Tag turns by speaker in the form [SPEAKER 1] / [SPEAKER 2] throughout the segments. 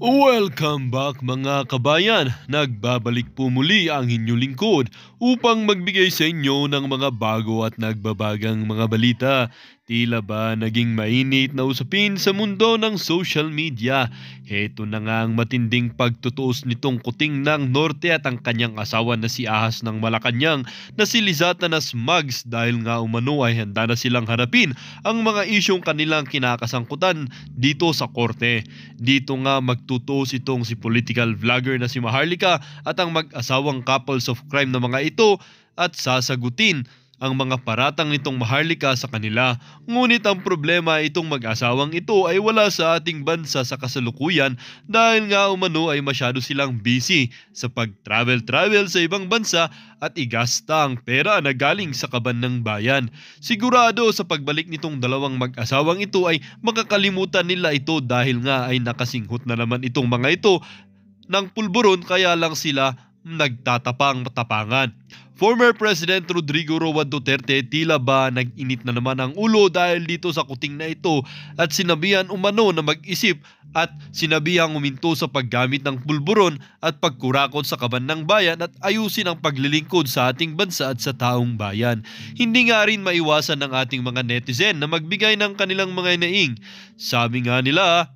[SPEAKER 1] Welcome back mga kabayan! Nagbabalik po muli ang inyong lingkod upang magbigay sa inyo ng mga bago at nagbabagang mga balita Tila ba naging mainit na usapin sa mundo ng social media? Heto na nga ang matinding pagtutuos nitong kuting ng Norte at ang kanyang asawa na si Ahas ng Malacanang na si Lizata na Smugs dahil nga umano ay handa na silang harapin ang mga isyong kanilang kinakasangkutan dito sa korte. Dito nga magtutuos itong si political vlogger na si Maharlika at ang mag-asawang couples of crime na mga ito at sasagutin ang mga paratang nitong maharlika sa kanila. Ngunit ang problema itong mag-asawang ito ay wala sa ating bansa sa kasalukuyan dahil nga umano ay masyado silang busy sa pag-travel-travel sa ibang bansa at igasta ang pera na galing sa kaban ng bayan. Sigurado sa pagbalik nitong dalawang mag-asawang ito ay makakalimutan nila ito dahil nga ay nakasinghot na naman itong mga ito ng pulburon kaya lang sila nagtatapang tapangan. Former President Rodrigo Roa Duterte tila ba nag-init na naman ang ulo dahil dito sa kuting na ito at sinabihan umano na mag-isip at sinabihan uminto sa paggamit ng pulburon at pagkurakot sa kaban ng bayan at ayusin ang paglilingkod sa ating bansa at sa taong bayan. Hindi nga rin maiwasan ng ating mga netizen na magbigay ng kanilang mga inaing. Sabi nga nila,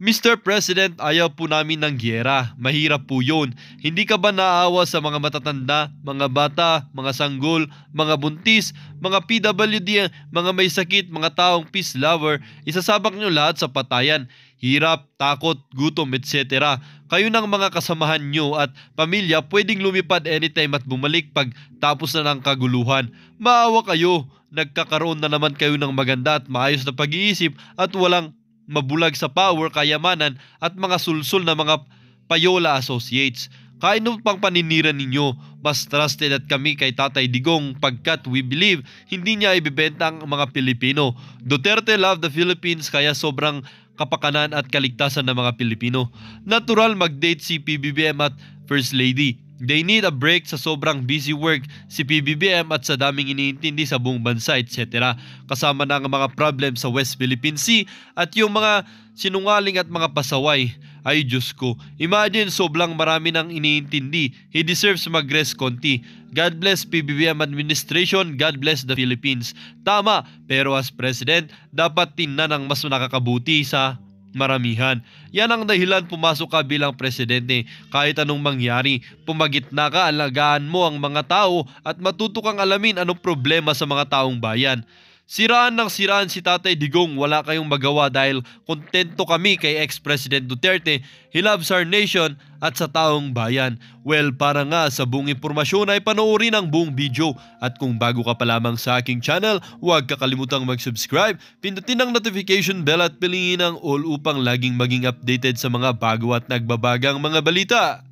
[SPEAKER 1] Mr. President, ayaw po namin ng gyera. Mahirap po yun. Hindi ka ba naawa sa mga matatanda, mga bata, mga sanggol, mga buntis, mga PWD, mga may sakit, mga taong peace lover? Isasabak nyo lahat sa patayan. Hirap, takot, gutom, etc. Kayo ng mga kasamahan nyo at pamilya pwedeng lumipad anytime at bumalik pag tapos na ng kaguluhan. Maawa kayo. Nagkakaroon na naman kayo ng maganda at maayos na pag-iisip at walang mabulag sa power, kayamanan at mga sulsul na mga payola associates. Kaino pang paninira ninyo, mas trusted at kami kay Tatay Digong pagkat we believe hindi niya ibibenta ang mga Pilipino. Duterte love the Philippines kaya sobrang kapakanan at kaligtasan ng mga Pilipino. Natural mag-date si PBBM at First Lady They need a break sa sobrang busy work, si PBBM at sa daming iniintindi sa buong bansa, etc. Kasama na ang mga problem sa West Philippine Sea at yung mga sinungaling at mga pasaway. Ay Diyos ko, imagine sobrang marami nang iniintindi. He deserves mag-rest konti. God bless PBBM administration, God bless the Philippines. Tama, pero as president, dapat tingnan ang mas nakakabuti sa maramihan. Yan ang dahilan pumasok ka bilang presidente. Kahit anong mangyari, pumagitna ka, alagaan mo ang mga tao at matuto kang alamin anong problema sa mga taong bayan. Siraan ng siraan si Tatay Digong, wala kayong magawa dahil kontento kami kay ex-President Duterte, he loves our nation at sa taong bayan. Well, para nga sa buong impormasyon ay panoorin ang buong video at kung bago ka pa lamang sa aking channel, huwag kakalimutang mag-subscribe, pindutin ang notification bell at piliin ang all upang laging maging updated sa mga bago at nagbabagang mga balita.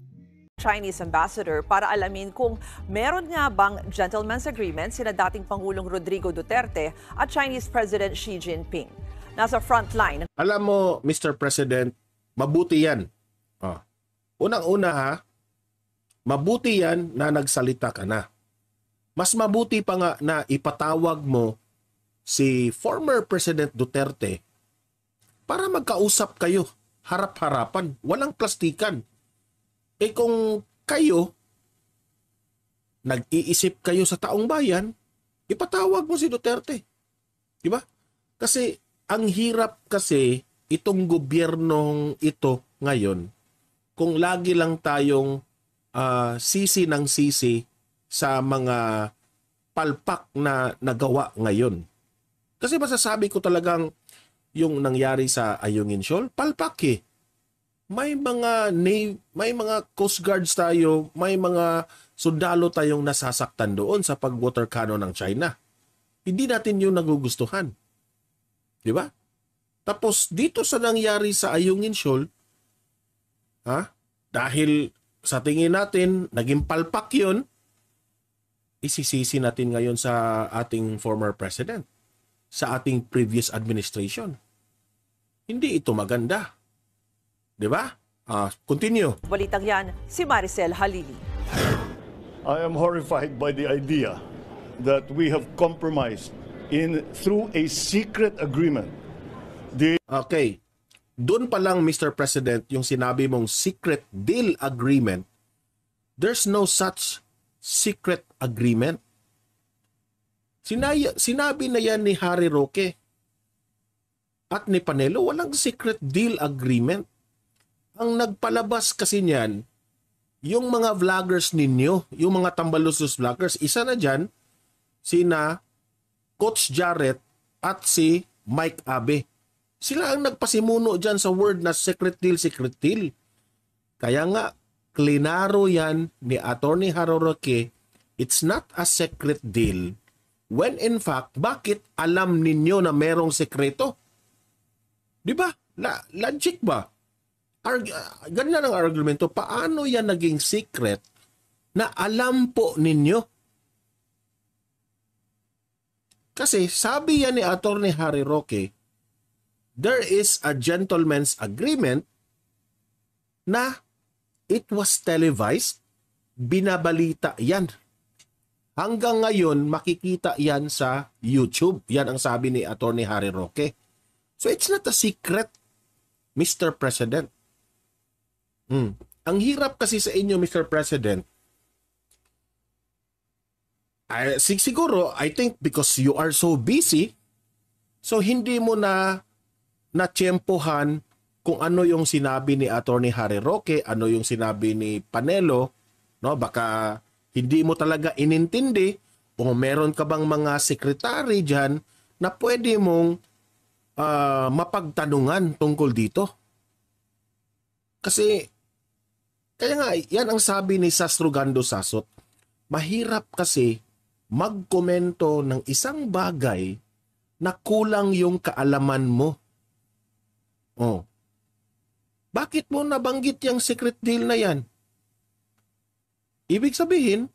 [SPEAKER 2] Chinese ambassador para alamin kung meron nga bang gentleman's agreement sina dating Pangulong Rodrigo Duterte at Chinese President Xi Jinping. Nasa front line.
[SPEAKER 3] Alam mo, Mr. President, mabuti yan. Oh. Unang-una ha, mabuti yan na nagsalita ka na. Mas mabuti pa nga na ipatawag mo si former President Duterte para magkausap kayo harap-harapan, walang plastikan. Eh kung kayo, nag-iisip kayo sa taong bayan, ipatawag mo si Duterte. Di ba? Kasi ang hirap kasi itong gobyernong ito ngayon kung lagi lang tayong uh, sisi ng sisi sa mga palpak na nagawa ngayon. Kasi masasabi ko talagang yung nangyari sa Ayungin Shoal, palpak eh may mga navy, may mga coast guards tayo, may mga sundalo tayong nasasaktan doon sa pag-water cannon ng China. Hindi natin 'yun nagugustuhan. 'Di ba? Tapos dito sa nangyari sa Ayungin Shoal, ha? Dahil sa tingin natin naging palpak 'yun, isisisi natin ngayon sa ating former president, sa ating previous administration. Hindi ito maganda.
[SPEAKER 4] Di ba? Uh, continue.
[SPEAKER 2] Balitang yan, si Maricel Halili.
[SPEAKER 4] I am horrified by the idea that we have compromised in through a secret agreement. The... Okay. Doon pa lang, Mr. President,
[SPEAKER 3] yung sinabi mong secret deal agreement, there's no such secret agreement. Sinay sinabi na yan ni Harry Roque at ni Panelo, walang secret deal agreement. Ang nagpalabas kasi niyan, yung mga vloggers ninyo, yung mga tambalusos vloggers, isa na dyan, sina Coach Jarrett at si Mike Abe. Sila ang nagpasimuno dyan sa word na secret deal, secret deal. Kaya nga, klinaro yan ni Attorney Haroroke, it's not a secret deal. When in fact, bakit alam ninyo na merong sekreto? Di ba? La logic ba? arg- ganyan ang argumento. Paano yan naging secret na alam po ninyo? Kasi sabi yan ni Attorney Harry Roque, there is a gentleman's agreement na it was televised, binabalita yan. Hanggang ngayon, makikita yan sa YouTube. Yan ang sabi ni Attorney Harry Roque. So it's not a secret, Mr. President. Mm. Ang hirap kasi sa inyo, Mr. President, I, siguro, I think because you are so busy, so hindi mo na natsyempohan kung ano yung sinabi ni Attorney Harry Roque, ano yung sinabi ni Panelo, no? Baka hindi mo talaga inintindi o meron ka bang mga secretary diyan na pwede mong uh, mapagtanungan tungkol dito. Kasi kaya nga, yan ang sabi ni Sastro Gando Sasot. Mahirap kasi magkomento ng isang bagay na kulang yung kaalaman mo. Oh. Bakit mo nabanggit yung secret deal na yan? Ibig sabihin,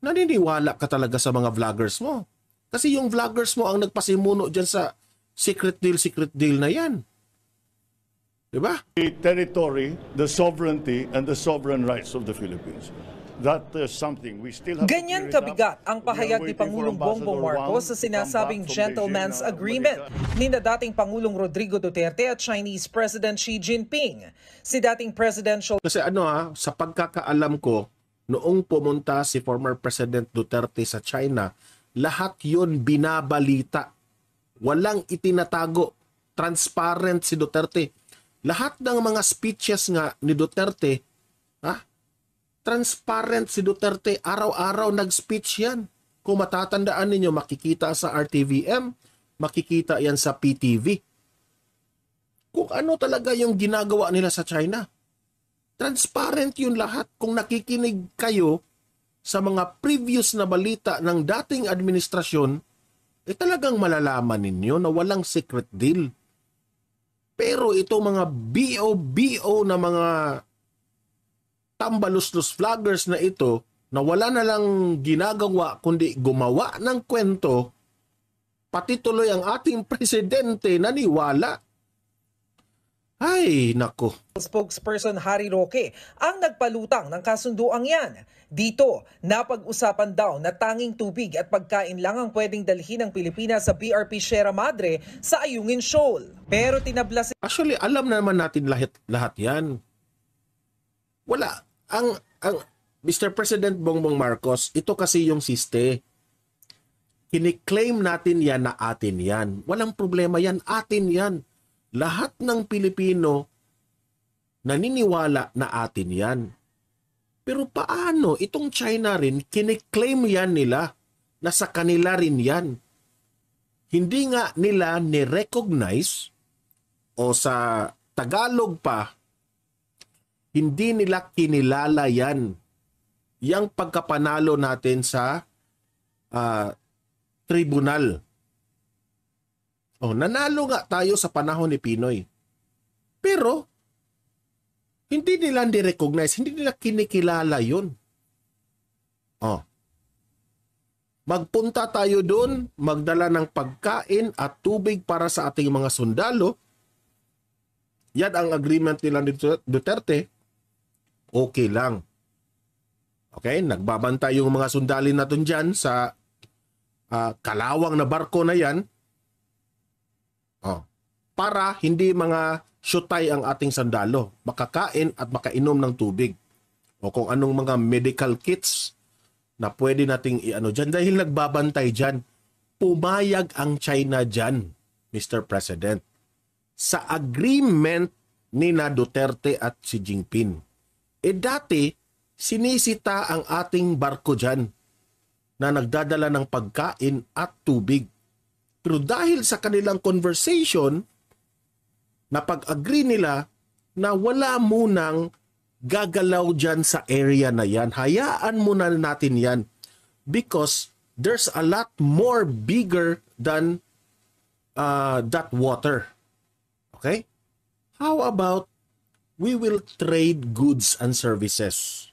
[SPEAKER 3] naniniwala ka talaga sa mga vloggers mo. Kasi yung vloggers mo ang nagpasimuno dyan
[SPEAKER 4] sa secret deal, secret deal na yan. Di The territory, the sovereignty, and the sovereign rights of the Philippines. That is something we still have Ganyan kabigat
[SPEAKER 5] ang pahayag ni Pangulong Bongbong Marcos sa sinasabing gentleman's uh, agreement ni na dating Pangulong Rodrigo Duterte at Chinese President Xi Jinping.
[SPEAKER 3] Si dating presidential... Kasi ano ha, ah, sa pagkakaalam ko, noong pumunta si former President Duterte sa China, lahat yon binabalita. Walang itinatago. Transparent si Duterte lahat ng mga speeches nga ni Duterte, ha? Transparent si Duterte, araw-araw nag-speech yan. Kung matatandaan ninyo, makikita sa RTVM, makikita yan sa PTV. Kung ano talaga yung ginagawa nila sa China. Transparent yun lahat. Kung nakikinig kayo sa mga previous na balita ng dating administrasyon, eh talagang malalaman ninyo na walang secret deal pero ito mga BOBO na mga tambaluslos vloggers na ito na wala na lang ginagawa kundi gumawa ng kwento, pati tuloy ang ating presidente naniwala ay, nako.
[SPEAKER 5] Spokesperson Harry Roque ang nagpalutang ng kasunduang yan. Dito, napag-usapan daw na tanging tubig at pagkain lang ang pwedeng dalhin ng Pilipinas sa BRP Sierra
[SPEAKER 3] Madre sa Ayungin Shoal. Pero tinabla si... Actually, alam naman natin lahat, lahat yan. Wala. Ang, ang Mr. President Bongbong Marcos, ito kasi yung siste. Kiniklaim natin yan na atin yan. Walang problema yan, atin yan. Lahat ng Pilipino naniniwala na atin yan. Pero paano itong China rin, kiniklaim yan nila na sa kanila rin yan. Hindi nga nila ni-recognize o sa Tagalog pa, hindi nila kinilala yan. Yang pagkapanalo natin sa uh, tribunal. Oh, nanalo nga tayo sa panahon ni Pinoy. Pero hindi nila nirecognize, hindi nila kinikilala yun. Oh. Magpunta tayo doon, magdala ng pagkain at tubig para sa ating mga sundalo. Yan ang agreement nila ni Duterte. Okay lang. Okay, nagbabantay yung mga sundali natin dyan sa uh, kalawang na barko na yan. Oh, para hindi mga syutay ang ating sandalo, makakain at makainom ng tubig. O kung anong mga medical kits na pwede nating iano dyan dahil nagbabantay dyan. Pumayag ang China dyan, Mr. President, sa agreement ni na Duterte at si Jinping. E dati, sinisita ang ating barko dyan na nagdadala ng pagkain at tubig. Pero dahil sa kanilang conversation, napag-agree nila na wala munang gagalaw dyan sa area na yan. Hayaan muna natin yan because there's a lot more bigger than uh, that water. Okay? How about we will trade goods and services?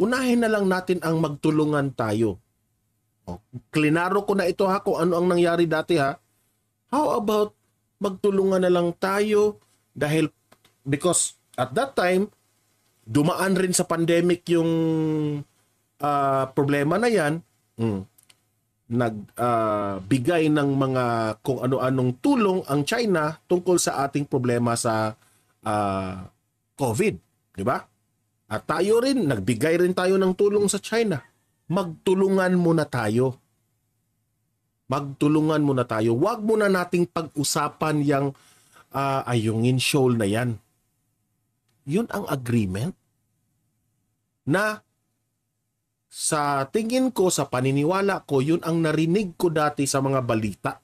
[SPEAKER 3] Unahin na lang natin ang magtulungan tayo. O, oh, klinaro ko na ito ha kung ano ang nangyari dati ha. How about magtulungan na lang tayo dahil because at that time dumaan rin sa pandemic yung uh, problema na yan mm. nagbigay ah, uh, ng mga kung ano-anong tulong ang China tungkol sa ating problema sa uh, COVID di ba at tayo rin nagbigay rin tayo ng tulong sa China magtulungan muna tayo magtulungan muna tayo. Huwag muna nating pag-usapan yang uh, ah, ayungin shoal na yan. Yun ang agreement na sa tingin ko, sa paniniwala ko, yun ang narinig ko dati sa mga balita.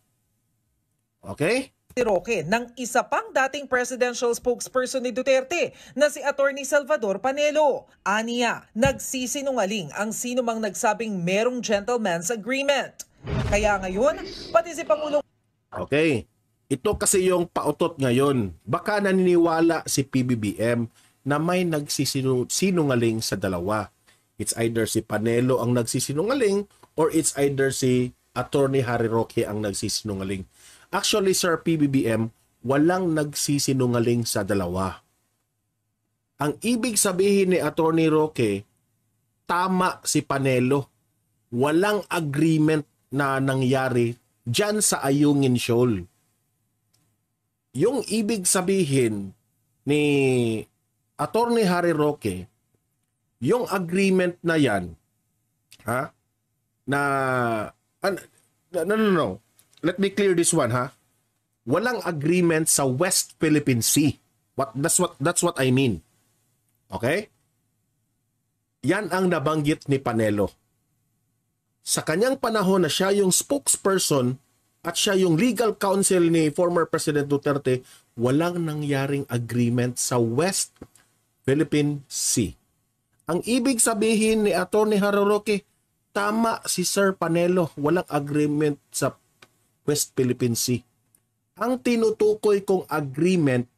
[SPEAKER 3] Okay? si Roque ng isa pang dating presidential spokesperson ni
[SPEAKER 5] Duterte na si Attorney Salvador Panelo. Aniya, nagsisinungaling ang sinumang nagsabing merong gentleman's agreement. Kaya ngayon, pati si Pangulong...
[SPEAKER 3] Okay. Ito kasi yung pautot ngayon. Baka naniniwala si PBBM na may nagsisinungaling sa dalawa. It's either si Panelo ang nagsisinungaling or it's either si Attorney Harry Roque ang nagsisinungaling. Actually, Sir PBBM, walang nagsisinungaling sa dalawa. Ang ibig sabihin ni Attorney Roque, tama si Panelo. Walang agreement na nangyari dyan sa Ayungin Shoal. Yung ibig sabihin ni Attorney Harry Roque, yung agreement na yan, ha? Na, an, no, no, no, let me clear this one, ha? Walang agreement sa West Philippine Sea. What, that's, what, that's what I mean. Okay? Yan ang nabanggit ni Panelo sa kanyang panahon na siya yung spokesperson at siya yung legal counsel ni former President Duterte, walang nangyaring agreement sa West Philippine Sea. Ang ibig sabihin ni Attorney Haroroque, tama si Sir Panelo, walang agreement sa West Philippine Sea. Ang tinutukoy kong agreement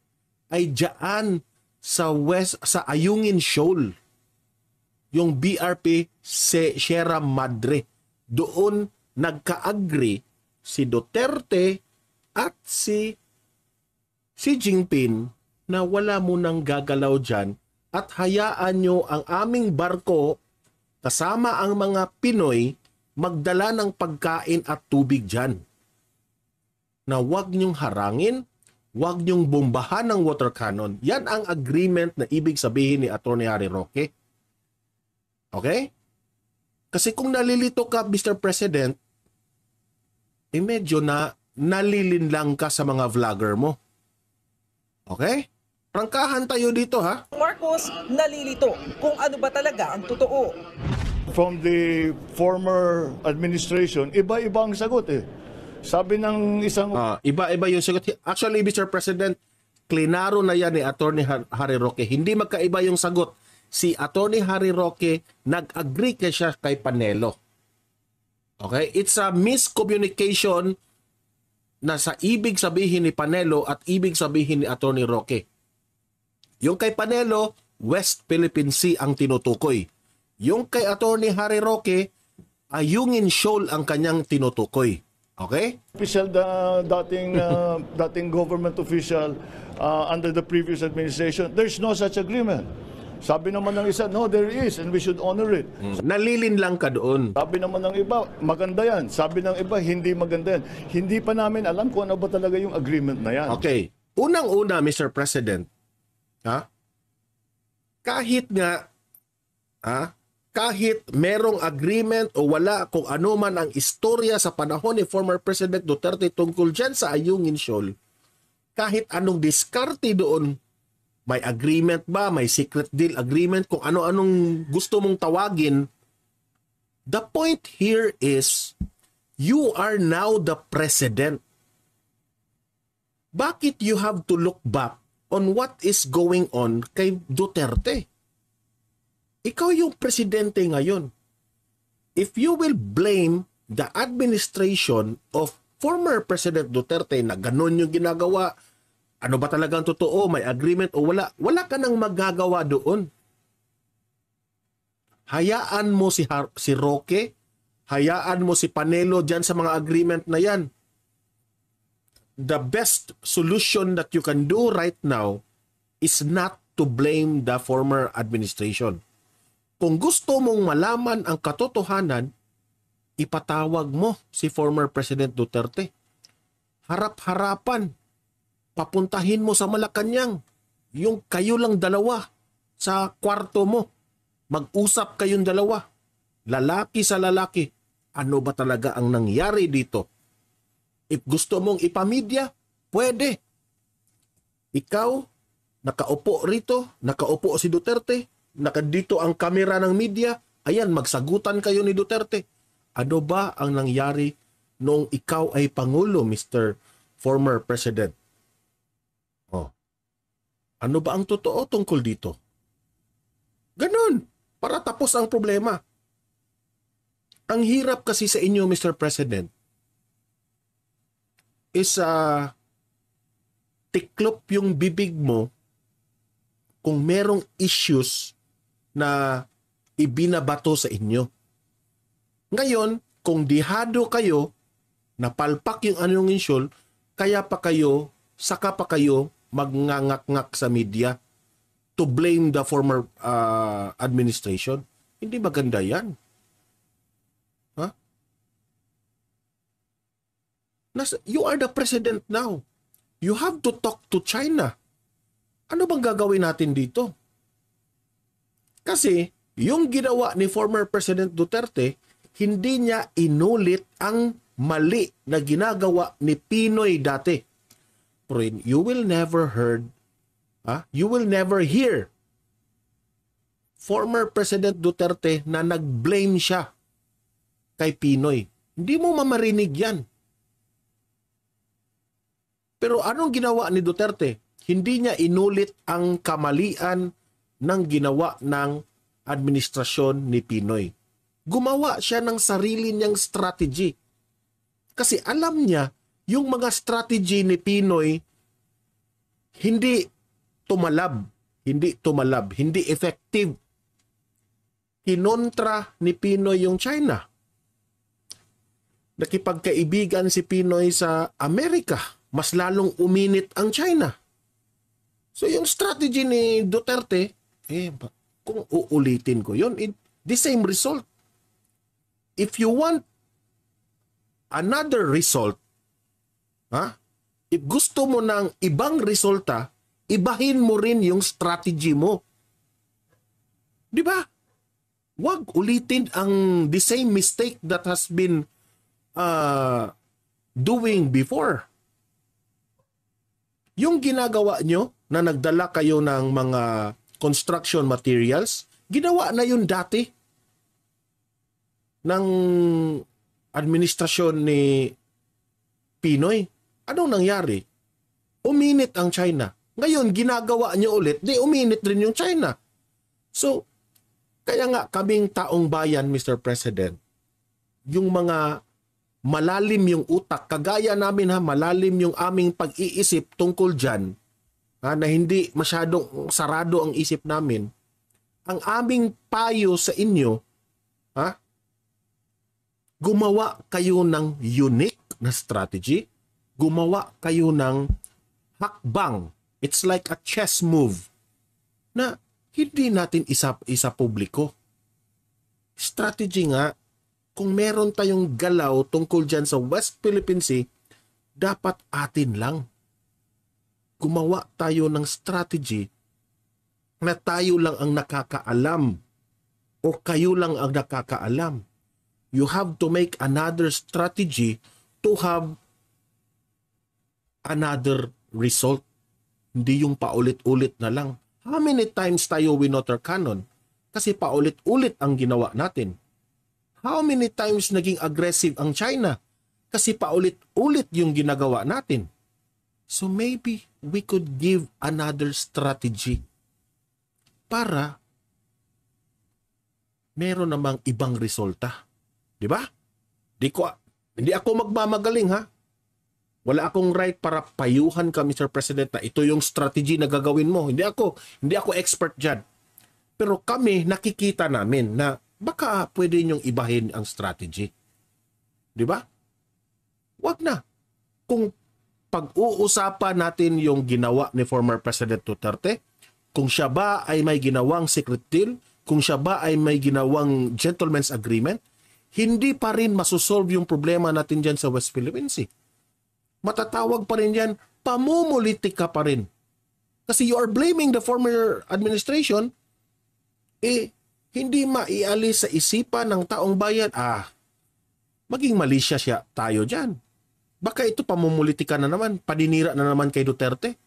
[SPEAKER 3] ay diyan sa West sa Ayungin Shoal yung BRP Sierra Madre doon nagka-agree si Duterte at si si Jinping na wala mo nang gagalaw dyan at hayaan nyo ang aming barko kasama ang mga Pinoy magdala ng pagkain at tubig dyan. Na huwag nyong harangin, huwag nyong bombahan ng water cannon. Yan ang agreement na ibig sabihin ni Atty. Harry Roque. Okay? Kasi kung nalilito ka, Mr. President, eh medyo na nalilinlang ka sa mga vlogger mo. Okay? Prangkahan tayo dito ha. Marcos nalilito kung ano ba talaga ang totoo.
[SPEAKER 4] From the former administration, iba-iba ang sagot eh. Sabi ng isang... Uh, iba-iba yung sagot. Actually, Mr. President, klinaro na yan ni eh, Attorney
[SPEAKER 3] Harry Roque. Hindi magkaiba yung sagot si Attorney Harry Roque nag-agree kay siya kay Panelo. Okay? It's a miscommunication na sa ibig sabihin ni Panelo at ibig sabihin ni Attorney Roque. Yung kay Panelo, West Philippine Sea ang tinutukoy. Yung kay Attorney Harry Roque, Ayungin Shoal ang kanyang tinutukoy. Okay?
[SPEAKER 4] Official uh, dating uh, dating government official uh, under the previous administration, there's no such agreement. Sabi naman ng isa, no, there is and we should honor it. Mm. Nalilin lang ka doon. Sabi naman ng iba, maganda yan. Sabi ng iba, hindi maganda yan. Hindi pa namin alam kung ano ba talaga yung agreement na yan. Okay. Unang-una, Mr. President, ha?
[SPEAKER 3] kahit nga, ha? kahit merong agreement o wala kung ano man ang istorya sa panahon ni former President Duterte tungkol dyan sa Ayungin Shoal, kahit anong diskarte doon may agreement ba? May secret deal agreement? Kung ano-anong gusto mong tawagin. The point here is, you are now the president. Bakit you have to look back on what is going on kay Duterte? Ikaw yung presidente ngayon. If you will blame the administration of former President Duterte na ganun yung ginagawa, ano ba talaga ang totoo, may agreement o wala, wala ka nang magagawa doon. Hayaan mo si, Har- si Roque, hayaan mo si Panelo dyan sa mga agreement na yan. The best solution that you can do right now is not to blame the former administration. Kung gusto mong malaman ang katotohanan, ipatawag mo si former President Duterte. Harap-harapan papuntahin mo sa Malacanang. Yung kayo lang dalawa sa kwarto mo. Mag-usap kayong dalawa. Lalaki sa lalaki. Ano ba talaga ang nangyari dito? If gusto mong ipamidya, pwede. Ikaw, nakaupo rito, nakaupo si Duterte, nakadito ang kamera ng media, ayan, magsagutan kayo ni Duterte. Ano ba ang nangyari noong ikaw ay Pangulo, Mr. Former President? Ano ba ang totoo tungkol dito? Ganun, para tapos ang problema. Ang hirap kasi sa inyo, Mr. President, is uh, tiklop yung bibig mo kung merong issues na ibinabato sa inyo. Ngayon, kung dihado kayo, napalpak yung anong insyol, kaya pa kayo, saka pa kayo magngangak-ngak sa media to blame the former uh, administration. Hindi maganda yan. Ha? Nas, you are the president now. You have to talk to China. Ano bang gagawin natin dito? Kasi yung ginawa ni former President Duterte, hindi niya inulit ang mali na ginagawa ni Pinoy dati doctrine you will never heard ha? Ah, you will never hear former President Duterte na nagblame siya kay Pinoy. Hindi mo mamarinig yan. Pero anong ginawa ni Duterte? Hindi niya inulit ang kamalian ng ginawa ng administrasyon ni Pinoy. Gumawa siya ng sarili niyang strategy. Kasi alam niya yung mga strategy ni Pinoy hindi tumalab, hindi tumalab, hindi effective. Kinontra ni Pinoy yung China. Nakipagkaibigan si Pinoy sa Amerika. Mas lalong uminit ang China. So yung strategy ni Duterte, eh, kung uulitin ko yun, it, the same result. If you want another result, Ha? If gusto mo ng ibang resulta, ibahin mo rin yung strategy mo. Di ba? Huwag ulitin ang the same mistake that has been uh, doing before. Yung ginagawa nyo na nagdala kayo ng mga construction materials, ginawa na yun dati ng administrasyon ni Pinoy. Anong nangyari? Uminit ang China. Ngayon, ginagawa niyo ulit, di uminit rin yung China. So, kaya nga kaming taong bayan, Mr. President, yung mga malalim yung utak, kagaya namin ha, malalim yung aming pag-iisip tungkol dyan, ha, na hindi masyadong sarado ang isip namin, ang aming payo sa inyo, ha, gumawa kayo ng unique na strategy, gumawa kayo ng hakbang. It's like a chess move na hindi natin isa, isa publiko. Strategy nga, kung meron tayong galaw tungkol dyan sa West Philippine Sea, dapat atin lang. Gumawa tayo ng strategy na tayo lang ang nakakaalam o kayo lang ang nakakaalam. You have to make another strategy to have another result. Hindi yung paulit-ulit na lang. How many times tayo winotter canon? Kasi paulit-ulit ang ginawa natin. How many times naging aggressive ang China? Kasi paulit-ulit yung ginagawa natin. So maybe we could give another strategy para meron namang ibang resulta. Di ba? Di ko, hindi ako magmamagaling ha. Wala akong right para payuhan ka, Mr. President, na ito yung strategy na gagawin mo. Hindi ako, hindi ako expert dyan. Pero kami, nakikita namin na baka pwede niyong ibahin ang strategy. Di ba? Wag na. Kung pag-uusapan natin yung ginawa ni former President Duterte, kung siya ba ay may ginawang secret deal, kung siya ba ay may ginawang gentleman's agreement, hindi pa rin masosolve yung problema natin dyan sa West Philippine Sea matatawag pa rin yan, pamumulitik ka pa rin. Kasi you are blaming the former administration, eh, hindi maialis sa isipan ng taong bayan, ah, maging malisya siya tayo dyan. Baka ito pamumulitika na naman, paninira na naman kay Duterte.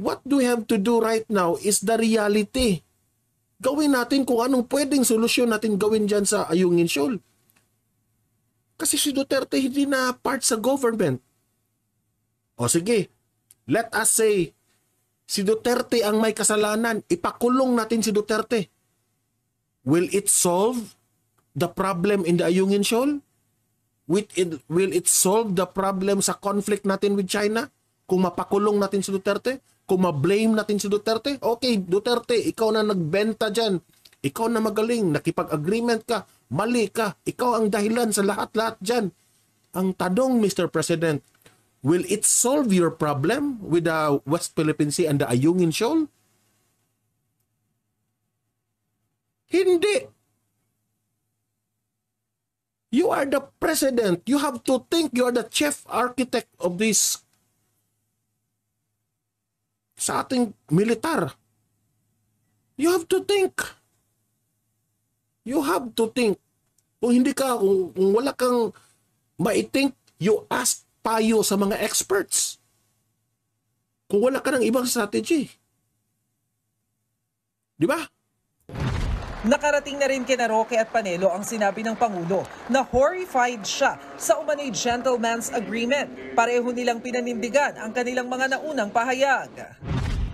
[SPEAKER 3] What do we have to do right now is the reality. Gawin natin kung anong pwedeng solusyon natin gawin dyan sa Ayungin Shoal kasi si Duterte hindi na part sa government. O sige, let us say, si Duterte ang may kasalanan, ipakulong natin si Duterte. Will it solve the problem in the Ayungin Shoal? Will it, will it solve the problem sa conflict natin with China? Kung mapakulong natin si Duterte? Kung ma-blame natin si Duterte? Okay, Duterte, ikaw na nagbenta dyan ikaw na magaling, nakipag-agreement ka, mali ka, ikaw ang dahilan sa lahat-lahat dyan. Ang tadong, Mr. President, will it solve your problem with the West Philippine Sea and the Ayungin Shoal? Hindi. You are the president. You have to think you are the chief architect of this sa ating militar. You have to think. You have to think. Kung hindi ka, kung, kung wala kang maitink, you ask payo sa mga experts. Kung wala ka ng ibang strategy.
[SPEAKER 5] Di ba? Nakarating na rin kina Roque at Panelo ang sinabi ng Pangulo na horrified siya sa umanay gentleman's agreement. Pareho nilang pinanindigan ang kanilang mga naunang pahayag.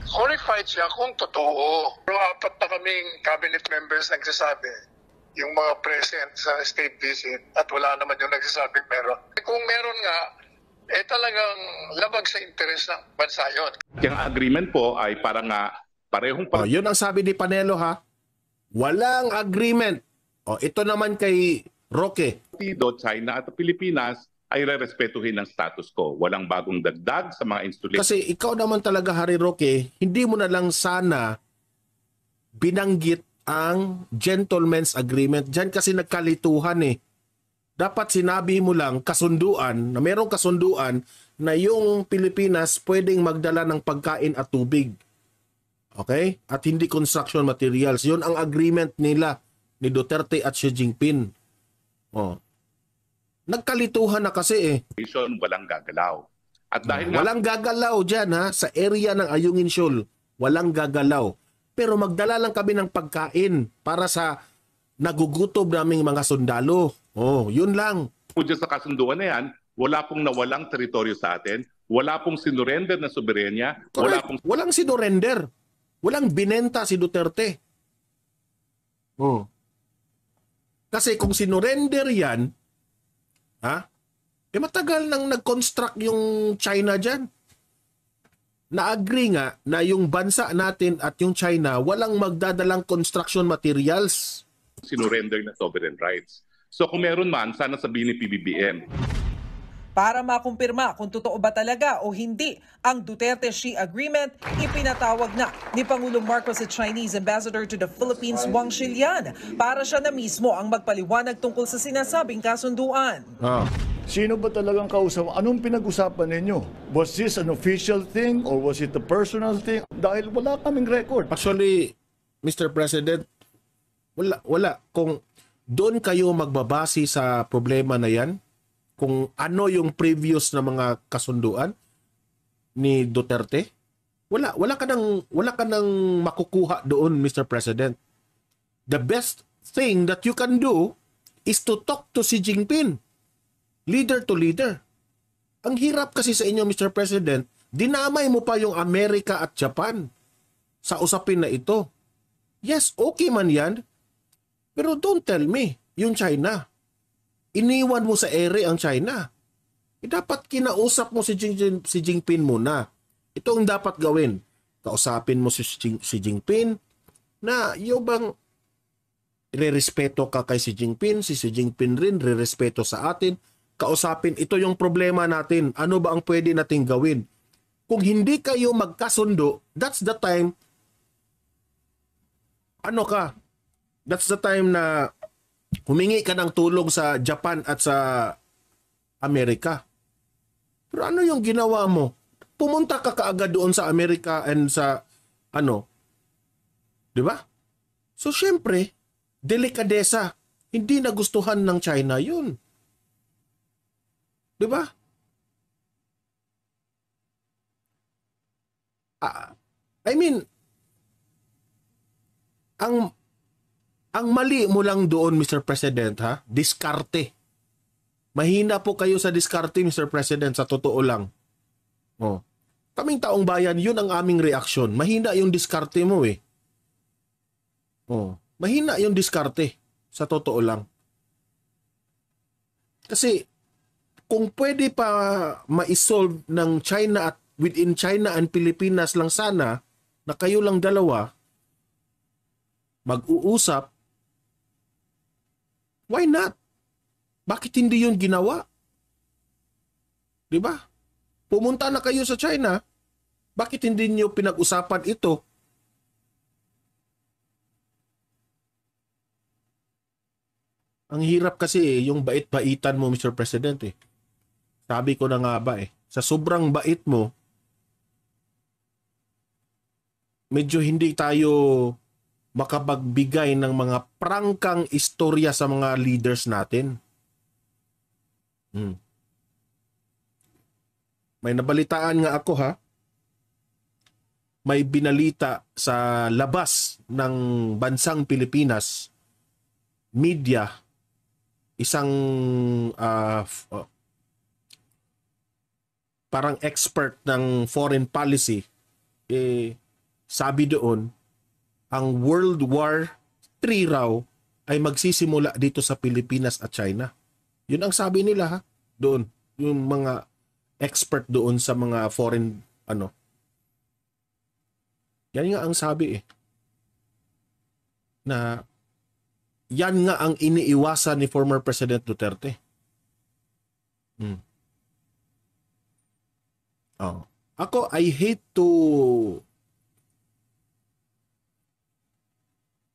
[SPEAKER 3] Horrified siya kung totoo. Pero apat na kaming cabinet members nagsasabi yung mga present sa state visit at wala naman yung nagsasabing meron. Eh, kung meron nga, eh
[SPEAKER 6] talagang labag sa interes ng bansa yun. Yung agreement po ay para nga parehong...
[SPEAKER 3] Pa- oh, yun ang sabi ni Panelo ha. Walang agreement. Oh, ito naman
[SPEAKER 6] kay Roque. Tido, China at Pilipinas ay rerespetuhin ang status ko. Walang bagong dagdag sa mga installation. Kasi
[SPEAKER 3] ikaw naman talaga, Harry Roque, hindi mo na lang sana binanggit ang gentleman's agreement. Diyan kasi nagkalituhan eh. Dapat sinabi mo lang kasunduan, na merong kasunduan na yung Pilipinas pwedeng magdala ng pagkain at tubig. Okay? At hindi construction materials. Yun ang agreement nila ni Duterte at Xi Jinping. Oh. Nagkalituhan na kasi eh. Walang gagalaw. At dahil hmm. Walang gagalaw dyan ha, sa area ng Ayungin Shoal. Walang gagalaw pero magdala lang kami ng pagkain para sa nagugutob naming mga sundalo. Oh, yun lang.
[SPEAKER 6] Kung sa kasunduan na yan, wala pong nawalang teritoryo sa atin, wala pong sinurender na soberenya, wala
[SPEAKER 3] pong... Walang sinurrender. Walang binenta si Duterte. Oh. Kasi kung sinurender yan, ha? Eh matagal nang nag-construct yung China dyan na-agree nga na yung bansa natin at yung China walang magdadalang construction materials.
[SPEAKER 6] Sinurender na sovereign rights. So kung meron man, sana sabihin ni PBBM.
[SPEAKER 3] Para makumpirma
[SPEAKER 6] kung
[SPEAKER 5] totoo ba talaga o hindi ang Duterte-Xi agreement, ipinatawag na ni Pangulong Marcos at Chinese Ambassador to the Philippines Wang Shilian para siya na mismo ang magpaliwanag tungkol sa sinasabing kasunduan.
[SPEAKER 4] Ah. Sino ba talagang kausap? Anong pinag-usapan ninyo? Was this an official thing or was it a personal thing? Dahil wala kaming record. Actually, Mr. President, wala, wala. Kung doon kayo
[SPEAKER 3] magbabasi sa problema na yan, kung ano yung previous na mga kasunduan ni Duterte, wala, wala ka nang, wala ka nang makukuha doon, Mr. President. The best thing that you can do is to talk to Xi Jinping leader to leader. Ang hirap kasi sa inyo, Mr. President, dinamay mo pa yung Amerika at Japan sa usapin na ito. Yes, okay man yan. Pero don't tell me, yung China. Iniwan mo sa ere ang China. E dapat kinausap mo si, Jing, si Jinping muna. Ito ang dapat gawin. Kausapin mo si, Jing, si Jinping na yung bang rerespeto ka kay si Jinping, si Si Jinping rin rerespeto sa atin, kausapin, ito yung problema natin, ano ba ang pwede nating gawin? Kung hindi kayo magkasundo, that's the time, ano ka, that's the time na humingi ka ng tulong sa Japan at sa Amerika. Pero ano yung ginawa mo? Pumunta ka kaagad doon sa Amerika and sa ano? 'Di ba? So syempre, delikadesa. Hindi nagustuhan ng China 'yun. 'Di ba? Uh, I mean ang ang mali mo lang doon Mr. President ha, diskarte. Mahina po kayo sa diskarte Mr. President sa totoo lang. Oh. Kaming taong bayan, 'yun ang aming reaksyon. Mahina yung diskarte mo eh. Oh, mahina yung diskarte sa totoo lang. Kasi kung pwede pa ma-solve ng China at within China and Pilipinas lang sana na kayo lang dalawa mag-uusap, why not? Bakit hindi yun ginawa? 'Di ba? Pumunta na kayo sa China, bakit hindi niyo pinag-usapan ito? Ang hirap kasi eh, yung bait-baitan mo Mr. President eh. Sabi ko na nga ba eh, sa sobrang bait mo, medyo hindi tayo makapagbigay ng mga prangkang istorya sa mga leaders natin. Hmm. May nabalitaan nga ako ha. May binalita sa labas ng bansang Pilipinas media isang uh, parang expert ng foreign policy, eh, sabi doon, ang World War 3 raw ay magsisimula dito sa Pilipinas at China. Yun ang sabi nila ha, doon, yung mga expert doon sa mga foreign ano. Yan nga ang sabi eh. Na yan nga ang iniiwasan ni former President Duterte. Hmm. Oh. Ako, I hate to...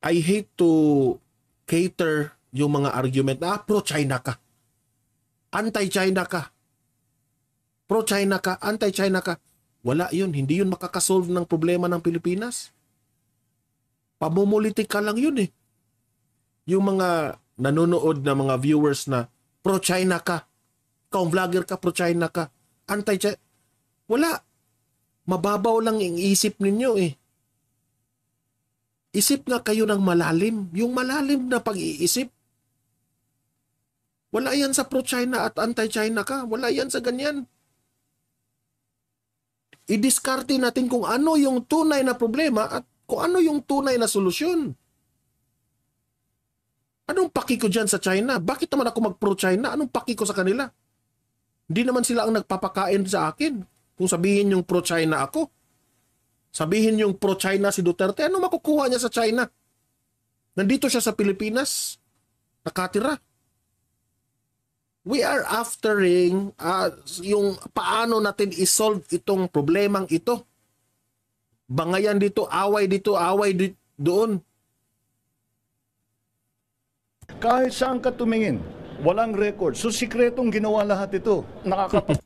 [SPEAKER 3] I hate to cater yung mga argument na ah, pro-China ka. Anti-China ka. Pro-China ka, anti-China ka. Wala yun. Hindi yun makakasolve ng problema ng Pilipinas. Pamumulitik ka lang yun eh. Yung mga nanonood na mga viewers na pro-China ka, ikaw vlogger ka, pro-China ka, anti-China, wala. Mababaw lang ang isip ninyo eh. Isip nga kayo ng malalim. Yung malalim na pag-iisip. Wala yan sa pro-China at anti-China ka. Wala yan sa ganyan. Idiskarte natin kung ano yung tunay na problema at kung ano yung tunay na solusyon. Anong paki ko dyan sa China? Bakit naman ako mag-pro-China? Anong paki ko sa kanila? Hindi naman sila ang nagpapakain sa akin. Kung sabihin yung pro-China ako, sabihin yung pro-China si Duterte, ano makukuha niya sa China? Nandito siya sa Pilipinas, nakatira. We are aftering uh, yung paano natin isolve itong problemang ito. Bangayan dito, away dito,
[SPEAKER 4] away di- doon. Kahit saan ka tumingin, walang record. So sikretong ginawa lahat ito. Nakakapag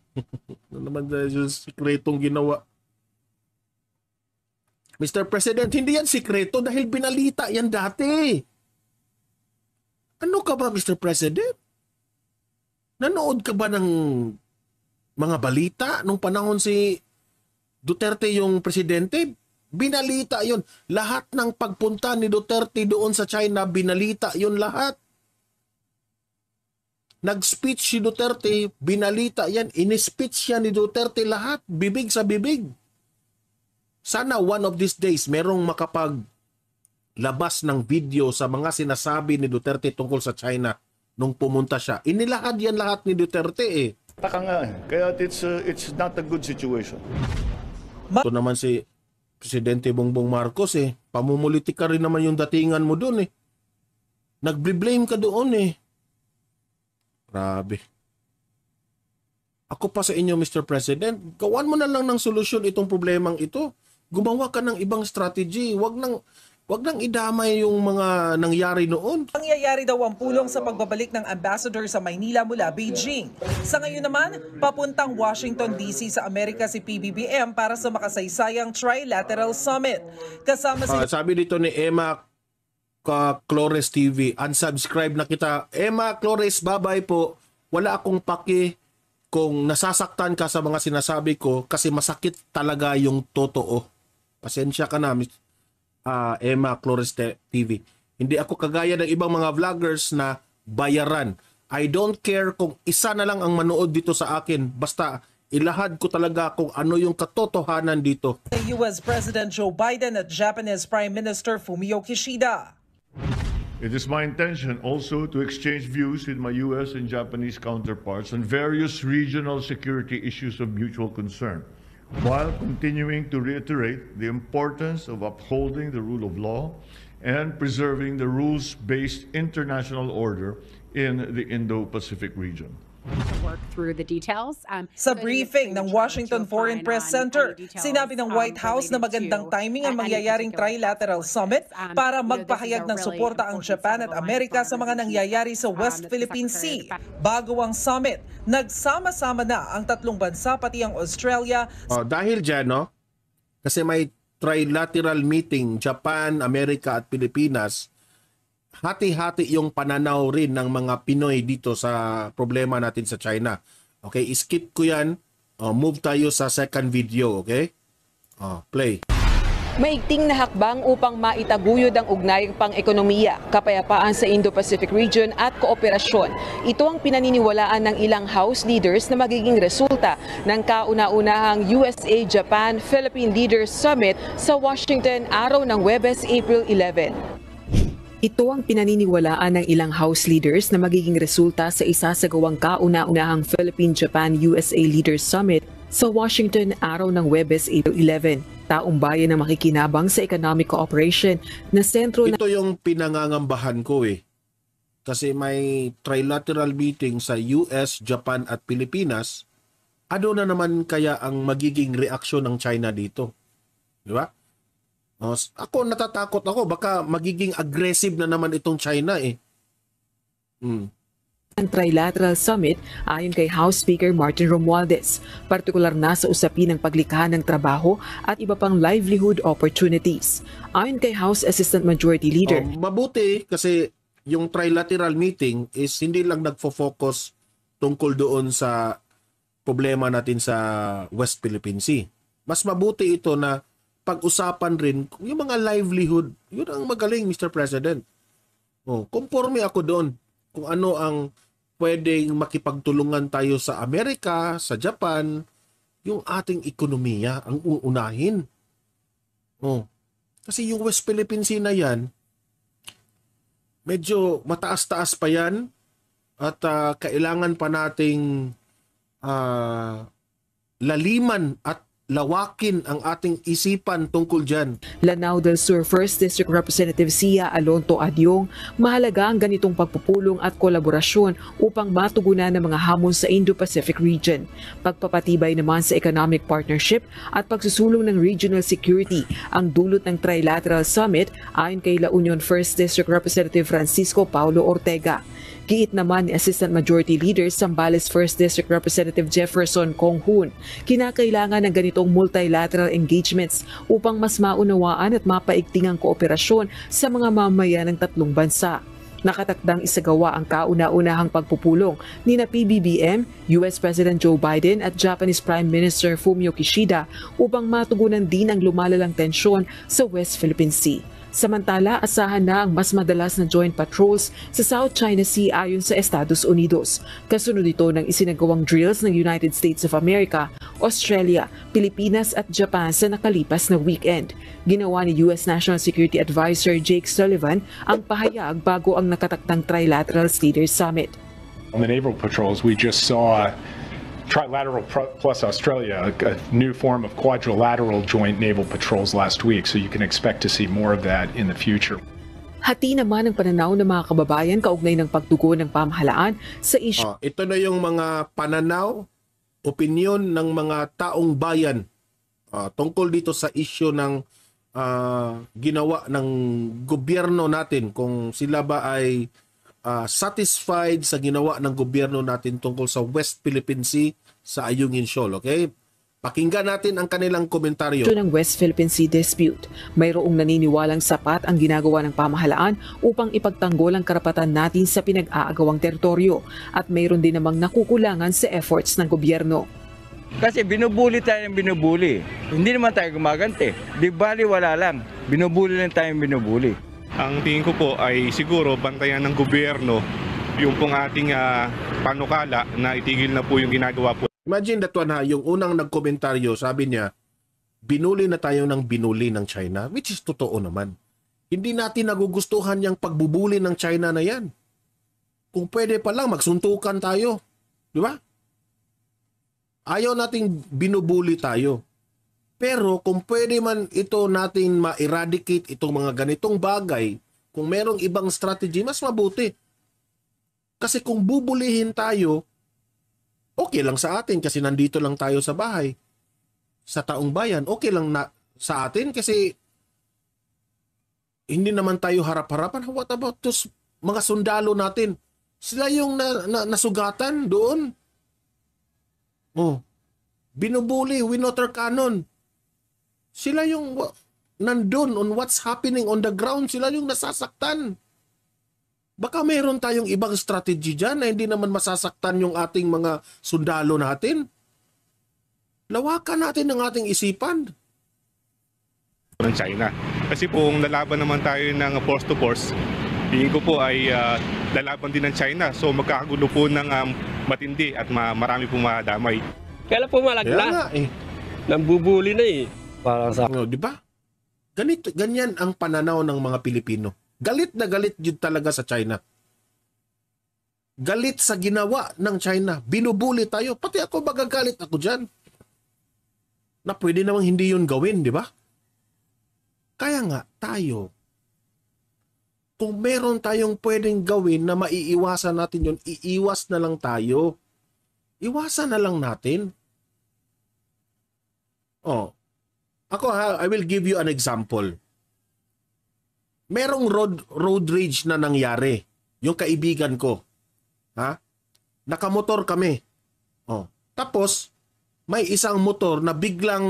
[SPEAKER 4] ano naman dahil yung sikretong ginawa? Mr. President, hindi
[SPEAKER 3] yan sikreto dahil binalita yan dati. Ano ka ba, Mr. President? Nanood ka ba ng mga balita nung panahon si Duterte yung presidente? Binalita yon Lahat ng pagpunta ni Duterte doon sa China, binalita yon lahat nag-speech si Duterte, binalita yan, in-speech yan ni Duterte lahat, bibig sa bibig. Sana one of these days, merong makapag labas ng video sa mga sinasabi ni Duterte tungkol sa China nung pumunta siya. Inilakad yan lahat ni Duterte eh. Taka nga eh. Kaya it's, uh, it's not a good situation. Ito naman si Presidente Bongbong Marcos eh. Pamumulitika rin naman yung datingan mo dun eh. Nagbe-blame ka doon eh. Grabe. Ako pa sa inyo, Mr. President, gawan mo na lang ng solusyon itong problemang ito. Gumawa ka ng ibang strategy. Huwag nang wag nang idamay yung mga nangyari noon. Pangyayari daw ang pulong sa pagbabalik
[SPEAKER 5] ng ambassador sa Maynila mula Beijing. Sa ngayon naman, papuntang Washington DC sa Amerika si PBBM para sa makasaysayang Trilateral Summit. Kasama si... Uh,
[SPEAKER 3] sabi dito ni Emma ka Clores TV. Unsubscribe na kita. Emma Clores, bye-bye po. Wala akong paki kung nasasaktan ka sa mga sinasabi ko kasi masakit talaga yung totoo. Pasensya ka na, uh, Emma Clores TV. Hindi ako kagaya ng ibang mga vloggers na bayaran. I don't care kung isa na lang ang manood dito sa akin. Basta ilahad ko talaga kung ano
[SPEAKER 4] yung katotohanan dito.
[SPEAKER 3] The US President Joe Biden at Japanese
[SPEAKER 5] Prime Minister Fumio Kishida
[SPEAKER 4] It is my intention also to exchange views with my U.S. and Japanese counterparts on various regional security issues of mutual concern, while continuing to reiterate the importance of upholding the rule of law and preserving the rules-based international order in the Indo-Pacific region.
[SPEAKER 5] to work through the details. Um, Sa briefing ng Washington Foreign Press um, Center, sinabi ng um, White House na magandang timing ang uh, mangyayaring trilateral summit um, para magpahayag ng suporta ang Japan at Amerika sa mga nangyayari sa West Philippine Sea. Bago ang summit, nagsama-sama na ang tatlong bansa pati ang
[SPEAKER 3] Australia. Oh, dahil dyan, no? Kasi may trilateral meeting Japan, Amerika at Pilipinas hati-hati yung pananaw rin ng mga Pinoy dito sa problema natin sa China. Okay, skip ko yan. Uh, move tayo sa second video, okay? Uh, play. Maigting na hakbang
[SPEAKER 7] upang maitaguyod ang ugnayang pang-ekonomiya, kapayapaan sa Indo-Pacific region at kooperasyon. Ito ang pinaniniwalaan ng ilang House leaders na magiging resulta ng kauna-unahang USA-Japan-Philippine Leaders Summit sa Washington araw ng Webes, April 11. Ito ang pinaniniwalaan ng ilang House leaders na magiging resulta sa isa sa gawang kauna-unahang Philippine-Japan-USA Leaders Summit sa Washington araw ng Webes, April 11. Taong bayan na makikinabang sa economic
[SPEAKER 3] cooperation na sentro na... Ito yung pinangangambahan ko eh. Kasi may trilateral meeting sa US, Japan at Pilipinas. Ano na naman kaya ang magiging reaksyon ng China dito? Di ba? Oh, ako natatakot ako baka magiging aggressive na naman itong China eh. Mm.
[SPEAKER 7] Ang Trilateral Summit ayon kay House Speaker Martin Romualdez, partikular na sa usapin ng paglikha ng trabaho at iba pang livelihood opportunities. Ayon kay House Assistant Majority Leader. Oh,
[SPEAKER 3] mabuti kasi yung trilateral meeting is hindi lang nagfo-focus tungkol doon sa problema natin sa West Philippine Sea. Mas mabuti ito na pag-usapan rin yung mga livelihood. Yun ang magaling, Mr. President. Oh, conforme ako doon kung ano ang pwedeng makipagtulungan tayo sa Amerika, sa Japan, yung ating ekonomiya ang uunahin. Oh. Kasi yung West Philippine Sea na yan, medyo mataas-taas pa yan at uh, kailangan pa nating uh, laliman at lawakin ang ating isipan tungkol dyan.
[SPEAKER 7] Lanao del Sur First District Representative Sia Alonto Adyong, mahalaga ang ganitong pagpupulong at kolaborasyon upang matugunan ang mga hamon sa Indo-Pacific region. Pagpapatibay naman sa economic partnership at pagsusulong ng regional security ang dulot ng Trilateral Summit ayon kay La Union First District Representative Francisco Paulo Ortega. Giit naman ni Assistant Majority Leader Sambales 1st District Representative Jefferson Kong Konghun, kinakailangan ng ganitong multilateral engagements upang mas maunawaan at mapaigting ang kooperasyon sa mga mamayan ng tatlong bansa nakatakdang isagawa ang kauna-unahang pagpupulong ni na PBBM, US President Joe Biden at Japanese Prime Minister Fumio Kishida upang matugunan din ang lumalalang tensyon sa West Philippine Sea. Samantala, asahan na ang mas madalas na joint patrols sa South China Sea ayon sa Estados Unidos. Kasunod ito ng isinagawang drills ng United States of America, Australia, Pilipinas at Japan sa nakalipas na weekend. Ginawa ni U.S. National Security Advisor Jake Sullivan ang pahayag bago ang nakatakdang Trilateral Leaders Summit.
[SPEAKER 5] On the naval patrols, we just saw Trilateral Plus Australia, a new form of quadrilateral joint naval patrols last week, so you can expect to see more of
[SPEAKER 3] that in the future.
[SPEAKER 7] Hati naman ang pananaw ng mga kababayan kaugnay ng pagdugo ng
[SPEAKER 3] pamahalaan sa isyu. Oh, ah, ito na yung mga pananaw, opinion ng mga taong bayan uh, tungkol dito sa isyu ng uh, ginawa ng gobyerno natin kung sila ba ay uh, satisfied sa ginawa ng gobyerno natin tungkol sa West Philippine Sea sa Ayungin Shoal, okay? Pakinggan natin ang kanilang komentaryo. Ito ng
[SPEAKER 7] West Philippine Sea dispute. Mayroong naniniwalang sapat ang ginagawa ng pamahalaan upang ipagtanggol ang karapatan natin sa pinag-aagawang teritoryo at mayroon din namang nakukulangan sa efforts ng gobyerno.
[SPEAKER 4] Kasi binubuli tayo ng binubuli. Hindi naman tayo gumaganti. Di bali wala lang. Binubuli lang tayo binubuli ang tingin ko po ay siguro bantayan ng gobyerno yung pong
[SPEAKER 3] ating uh, panukala na itigil na po yung ginagawa po. Imagine that one ha, yung unang nagkomentaryo, sabi niya, binuli na tayo ng binuli ng China, which is totoo naman. Hindi natin nagugustuhan yung pagbubuli ng China na yan. Kung pwede pa lang, magsuntukan tayo. Di ba? Ayaw nating binubuli tayo. Pero kung pwede man ito natin ma-eradicate itong mga ganitong bagay, kung merong ibang strategy, mas mabuti. Kasi kung bubulihin tayo, okay lang sa atin kasi nandito lang tayo sa bahay. Sa taong bayan, okay lang na sa atin kasi hindi naman tayo harap-harapan. What about those mga sundalo natin? Sila yung na, na, nasugatan doon. Oh, binubuli, winotter cannon. Sila yung nandun on what's happening on the ground. Sila yung nasasaktan. Baka mayroon tayong ibang strategy dyan na hindi naman masasaktan yung ating mga sundalo natin. Lawakan natin ang ating isipan.
[SPEAKER 6] Ng China. Kasi kung lalaban naman tayo ng force to force, tingin ko po ay uh, lalaban din ng China. So magkakagulo po ng um, matindi at ma- marami pong madamay.
[SPEAKER 4] Kailan po malagla? Kaya nga
[SPEAKER 6] eh.
[SPEAKER 3] Nambubuli na eh. Parang sa... No, oh, di ba? Ganito, ganyan ang pananaw ng mga Pilipino. Galit na galit yun talaga sa China. Galit sa ginawa ng China. Binubuli tayo. Pati ako magagalit ako dyan. Na pwede namang hindi yun gawin, di ba? Kaya nga, tayo, kung meron tayong pwedeng gawin na maiiwasan natin yun, iiwas na lang tayo. Iwasan na lang natin. Oh, ako ha, I will give you an example. Merong road, road rage na nangyari. Yung kaibigan ko. Ha? Nakamotor kami. Oh. Tapos, may isang motor na biglang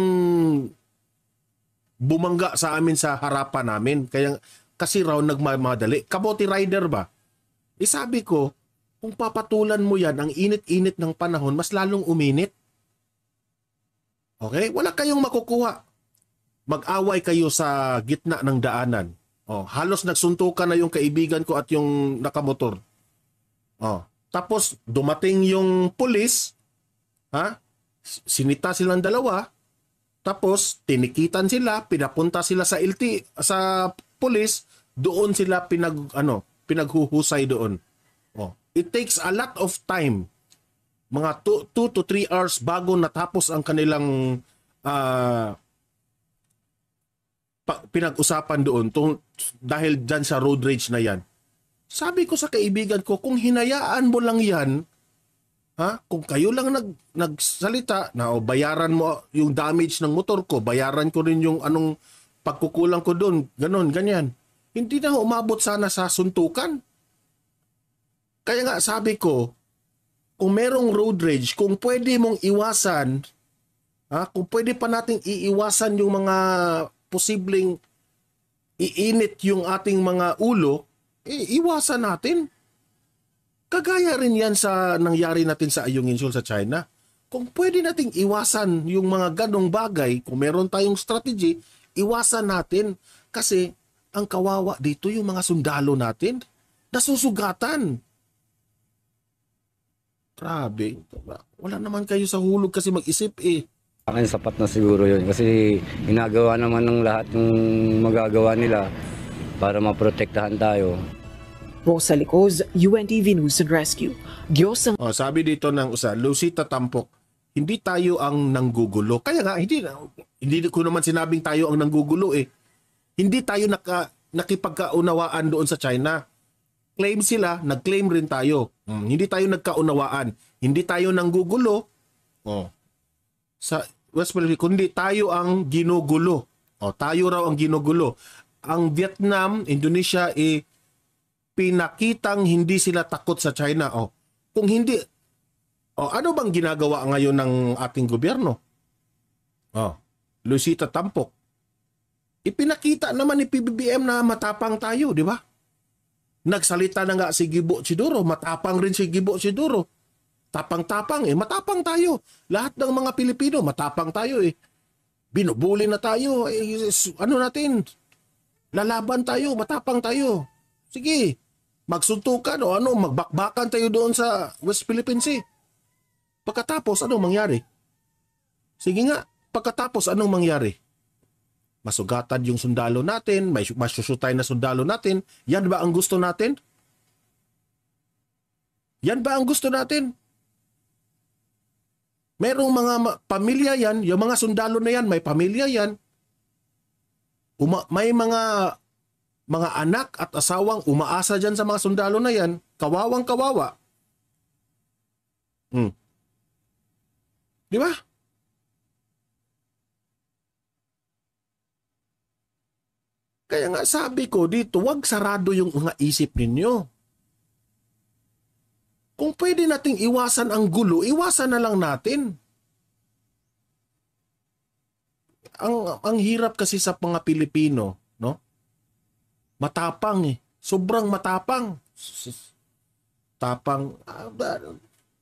[SPEAKER 3] bumangga sa amin sa harapan namin. Kaya, kasi raw nagmamadali. Kabote rider ba? E sabi ko, kung papatulan mo yan, ang init-init ng panahon, mas lalong uminit. Okay? Wala kayong makukuha mag-away kayo sa gitna ng daanan. Oh, halos nagsuntukan na yung kaibigan ko at yung nakamotor. Oh, tapos dumating yung pulis, ha? Sinita silang dalawa. Tapos tinikitan sila, pinapunta sila sa LT sa pulis, doon sila pinag ano, pinaghuhusay doon. Oh, it takes a lot of time. Mga 2 to 3 hours bago natapos ang kanilang uh, pinag-usapan doon tung, dahil dyan sa road rage na yan. Sabi ko sa kaibigan ko, kung hinayaan mo lang yan, ha? kung kayo lang nag, nagsalita na o oh, bayaran mo yung damage ng motor ko, bayaran ko rin yung anong pagkukulang ko doon, ganon, ganyan. Hindi na umabot sana sa suntukan. Kaya nga sabi ko, kung merong road rage, kung pwede mong iwasan, ha, kung pwede pa nating iiwasan yung mga posibleng iinit yung ating mga ulo, eh, iwasan natin. Kagaya rin yan sa nangyari natin sa Ayong Insul sa China. Kung pwede nating iwasan yung mga ganong bagay, kung meron tayong strategy, iwasan natin. Kasi ang kawawa dito yung mga sundalo natin, nasusugatan. Grabe. Wala naman kayo sa hulog kasi mag-isip eh.
[SPEAKER 4] Akin sapat na siguro yun kasi ginagawa naman ng lahat ng magagawa nila para maprotektahan tayo.
[SPEAKER 3] Rosa Licoz, UNTV News and Rescue. Diyos ang... Oh, sabi dito ng usa, Lucy Tatampok, hindi tayo ang nanggugulo. Kaya nga, hindi, hindi ko naman sinabing tayo ang nanggugulo eh. Hindi tayo naka, nakipagkaunawaan doon sa China. Claim sila, nag-claim rin tayo. Hmm, hindi tayo nagkaunawaan. Hindi tayo nanggugulo. Oh. Sa, West Philippines, kundi tayo ang ginugulo. O, tayo raw ang ginugulo. Ang Vietnam, Indonesia, eh, pinakitang hindi sila takot sa China. O, kung hindi, o, ano bang ginagawa ngayon ng ating gobyerno? O, Lucita Tampok. Ipinakita naman ni PBBM na matapang tayo, di ba? Nagsalita na nga si Gibo Chidoro, matapang rin si Gibo Chidoro Tapang-tapang eh, matapang tayo. Lahat ng mga Pilipino, matapang tayo eh. Binubuli na tayo, eh, ano natin, lalaban tayo, matapang tayo. Sige, magsuntukan o ano, magbakbakan tayo doon sa West Philippine Sea. Pagkatapos, anong mangyari? Sige nga, pagkatapos, anong mangyari? Masugatan yung sundalo natin, may masusutay na sundalo natin. Yan ba ang gusto natin? Yan ba ang gusto natin? Merong mga pamilya yan, yung mga sundalo na yan, may pamilya yan. Uma, may mga mga anak at asawang umaasa dyan sa mga sundalo na yan, kawawang kawawa. Hmm. Di ba? Kaya nga sabi ko dito, wag sarado yung mga isip ninyo. Kung pwede nating iwasan ang gulo, iwasan na lang natin. Ang ang hirap kasi sa mga Pilipino, no? Matapang eh. Sobrang matapang. Tapang uh,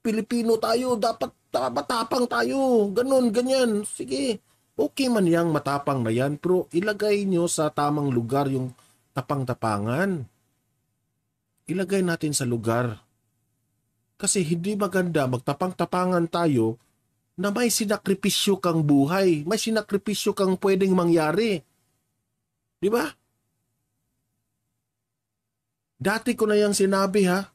[SPEAKER 3] Pilipino tayo, dapat ah, matapang tayo. Ganun, ganyan. Sige. Okay man yang matapang na yan, pero ilagay nyo sa tamang lugar yung tapang-tapangan. Ilagay natin sa lugar kasi hindi maganda magtapang-tapangan tayo na may sinakripisyo kang buhay, may sinakripisyo kang pwedeng mangyari. Di ba? Dati ko na yung sinabi ha,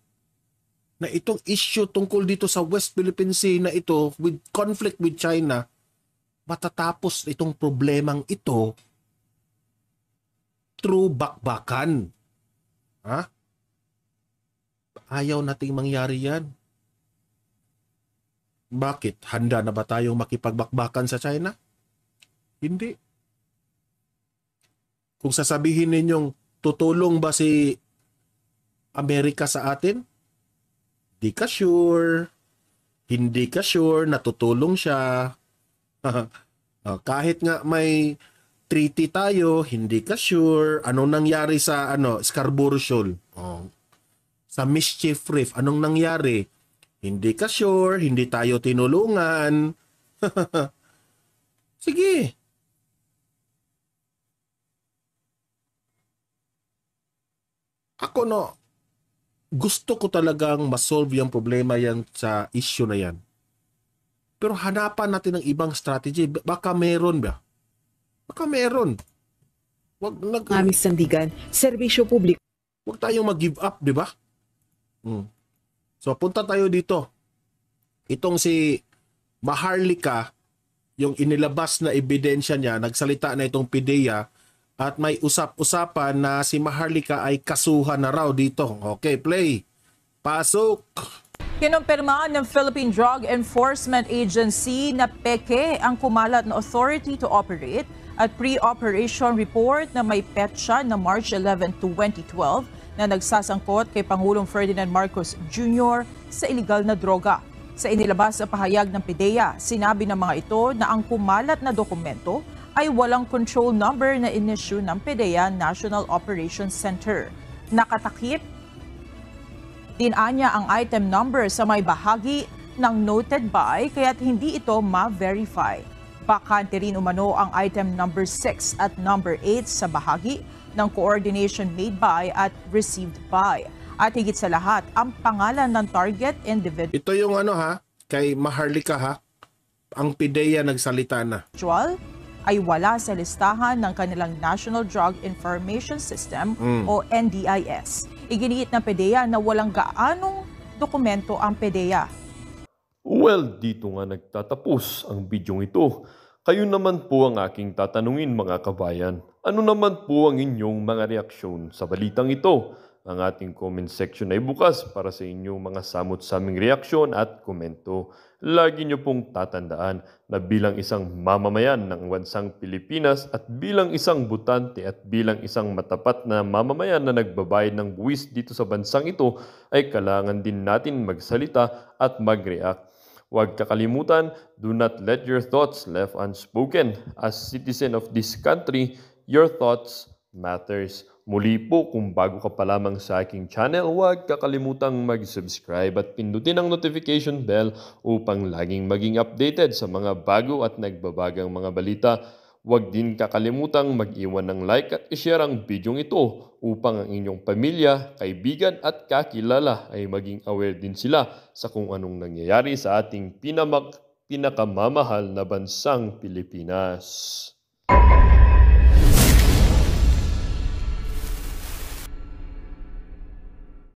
[SPEAKER 3] na itong issue tungkol dito sa West Philippine Sea na ito with conflict with China, matatapos itong problemang ito through bakbakan. Ha? Ayaw nating mangyari yan. Bakit? Handa na ba tayong makipagbakbakan sa China? Hindi. Kung sasabihin ninyong tutulong ba si Amerika sa atin? Di ka sure. Hindi ka sure na tutulong siya. Ah, kahit nga may treaty tayo, hindi ka sure ano nangyari sa ano Scarborough Shoal. Oh, sa mischief reef. Anong nangyari? Hindi ka sure, hindi tayo tinulungan. Sige. Ako no, gusto ko talagang masolve yung problema yan sa issue na yan. Pero hanapan natin ng ibang strategy. Baka meron ba? Baka meron. Wag nag Mami Sandigan, serbisyo publiko. Huwag tayong mag-give up, di ba? Mm. So punta tayo dito. Itong si Maharlika, yung inilabas na ebidensya niya, nagsalita na itong PDEA at may usap-usapan na si Maharlika ay kasuhan na raw dito. Okay, play. Pasok.
[SPEAKER 2] Kinumpirmaan ng Philippine Drug Enforcement Agency na peke ang kumalat na authority to operate at pre-operation report na may petsa na March 11, 2012 na nagsasangkot kay Pangulong Ferdinand Marcos Jr. sa ilegal na droga. Sa inilabas sa pahayag ng PDEA, sinabi ng mga ito na ang kumalat na dokumento ay walang control number na inisyu ng PDEA National Operations Center. Nakatakip Tinanya ang item number sa may bahagi ng noted by kaya't hindi ito ma-verify. Bakante rin umano ang item number 6 at number 8 sa bahagi ng coordination made by at received by. At higit sa lahat, ang pangalan ng target
[SPEAKER 3] individual. Ito yung ano ha, kay Maharlika ha, ang PIDEA nagsalita na.
[SPEAKER 2] Actual ay wala sa listahan ng kanilang National Drug Information System mm. o NDIS. Iginiit ng PDEA na walang gaanong dokumento ang PDEA.
[SPEAKER 8] Well, dito nga nagtatapos ang bidyong ito. Kayo naman po ang aking tatanungin mga kabayan. Ano naman po ang inyong mga reaksyon sa balitang ito? Ang ating comment section ay bukas para sa inyong mga samot sa aming reaksyon at komento. Lagi niyo pong tatandaan na bilang isang mamamayan ng wansang Pilipinas at bilang isang butante at bilang isang matapat na mamamayan na nagbabayad ng buwis dito sa bansang ito ay kailangan din natin magsalita at mag-react. Huwag kakalimutan, do not let your thoughts left unspoken. As citizen of this country, your thoughts matters. Muli po, kung bago ka pa lamang sa aking channel, huwag kakalimutang mag-subscribe at pindutin ang notification bell upang laging maging updated sa mga bago at nagbabagang mga balita. Huwag din kakalimutang mag-iwan ng like at ishare ang bidyong ito upang ang inyong pamilya, kaibigan at kakilala ay maging aware din sila sa kung anong nangyayari sa ating pinamak pinakamamahal na bansang Pilipinas.